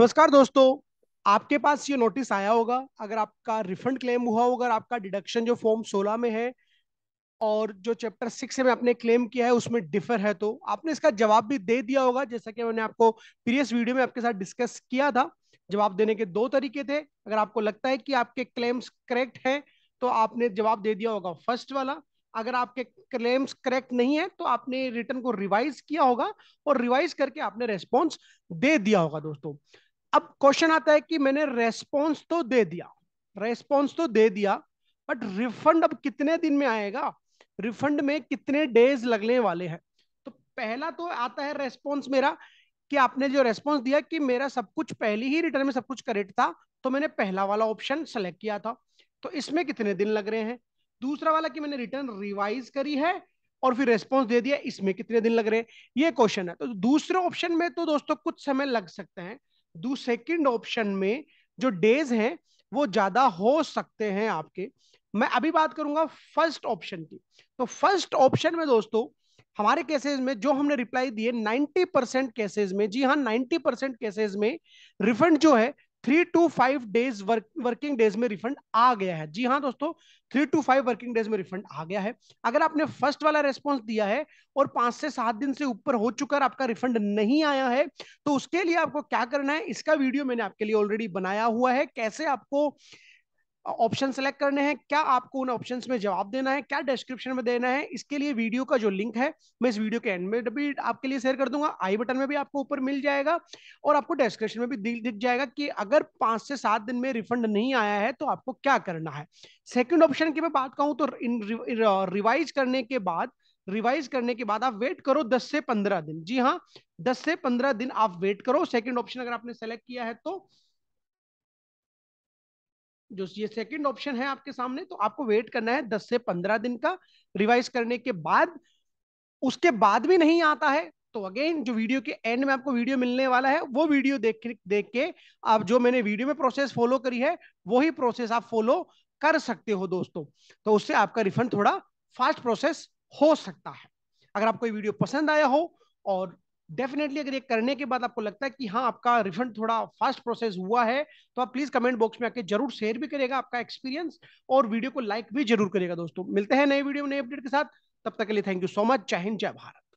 नमस्कार दोस्तों आपके पास ये नोटिस आया होगा अगर आपका रिफंड क्लेम हुआ होगा अगर आपका डिडक्शन जो फॉर्म 16 में है और जो चैप्टर सिक्स में आपने क्लेम किया है उसमें डिफर है तो आपने इसका जवाब भी दे दिया होगा जैसा कि मैंने आपको प्रीवियस वीडियो में आपके साथ डिस्कस किया था जवाब देने के दो तरीके थे अगर आपको लगता है कि आपके क्लेम्स करेक्ट हैं तो आपने जवाब दे दिया होगा फर्स्ट वाला अगर आपके क्लेम्स करेक्ट नहीं है तो आपने रिटर्न को रिवाइज किया होगा और रिवाइज करके आपने रेस्पॉन्स दे दिया होगा दोस्तों अब क्वेश्चन आता है कि मैंने रेस्पॉन्स तो दे दिया रेस्पॉन्स तो दे दिया बट रिफंड अब कितने दिन में आएगा रिफंड में कितने डेज लगने वाले हैं तो पहला तो आता है रेस्पॉन्स मेरा कि आपने जो रेस्पॉन्स दिया कि मेरा सब कुछ पहले ही रिटर्न में सब कुछ करेक्ट था तो मैंने पहला वाला ऑप्शन सेलेक्ट किया था तो इसमें कितने दिन लग रहे हैं दूसरा वाला कि मैंने रिटर्न रिवाइज करी है और फिर रेस्पॉन्स दे दिया इसमें कितने दिन लग रहे हैं ये क्वेश्चन है तो दूसरे ऑप्शन में तो दोस्तों कुछ समय लग सकते हैं दू सेकेंड ऑप्शन में जो डेज हैं वो ज्यादा हो सकते हैं आपके मैं अभी बात करूंगा फर्स्ट ऑप्शन की तो फर्स्ट ऑप्शन में दोस्तों हमारे केसेस में जो हमने रिप्लाई दिए 90 परसेंट केसेज में जी हाँ 90 परसेंट केसेज में रिफंड जो है three to five days working days में रिफंड आ गया है जी हाँ दोस्तों three to five working days में रिफंड आ गया है अगर आपने फर्स्ट वाला रेस्पॉन्स दिया है और पांच से सात दिन से ऊपर हो चुका है आपका रिफंड नहीं आया है तो उसके लिए आपको क्या करना है इसका वीडियो मैंने आपके लिए ऑलरेडी बनाया हुआ है कैसे आपको ऑप्शन सेलेक्ट करने हैं क्या आपको उन ऑप्शंस में जवाब देना है क्या डिस्क्रिप्शन में देना है इसके लिए वीडियो का जो लिंक है मैं इस वीडियो के एंड में भी आपके लिए शेयर कर दूंगा आई बटन में भी आपको ऊपर मिल जाएगा और आपको डिस्क्रिप्शन में भी दिख जाएगा कि अगर पांच से सात दिन में रिफंड नहीं आया है तो आपको क्या करना है सेकेंड ऑप्शन की मैं बात कहूँ तो रिवाइज uh, करने के बाद रिवाइज करने के बाद आप वेट करो 10 से 15 दिन जी हाँ 10 से 15 दिन आप वेट करो सेकंड ऑप्शन अगर आपने सेलेक्ट किया है तो जो ये सेकंड ऑप्शन है आपके सामने तो आपको वेट करना है दस से पंद्रह दिन का रिवाइज करने के बाद उसके बाद भी नहीं आता है तो अगेन जो वीडियो के एंड में आपको वीडियो मिलने वाला है वो वीडियो देख देख के आप जो मैंने वीडियो में प्रोसेस फॉलो करी है वही प्रोसेस आप फॉलो कर सकते हो दोस्तों तो उससे आपका रिफंड थोड़ा फास्ट प्रोसेस हो सकता है अगर आपको वीडियो पसंद आया हो और डेफिनेटली अगर ये करने के बाद आपको लगता है कि हाँ आपका रिफंड थोड़ा फास्ट प्रोसेस हुआ है तो आप प्लीज कमेंट बॉक्स में आके जरूर शेयर भी करेगा आपका एक्सपीरियंस और वीडियो को लाइक भी जरूर करेगा दोस्तों मिलते हैं नए वीडियो नए अपडेट के साथ तब तक के लिए थैंक यू सो मच जय हिंद जय भारत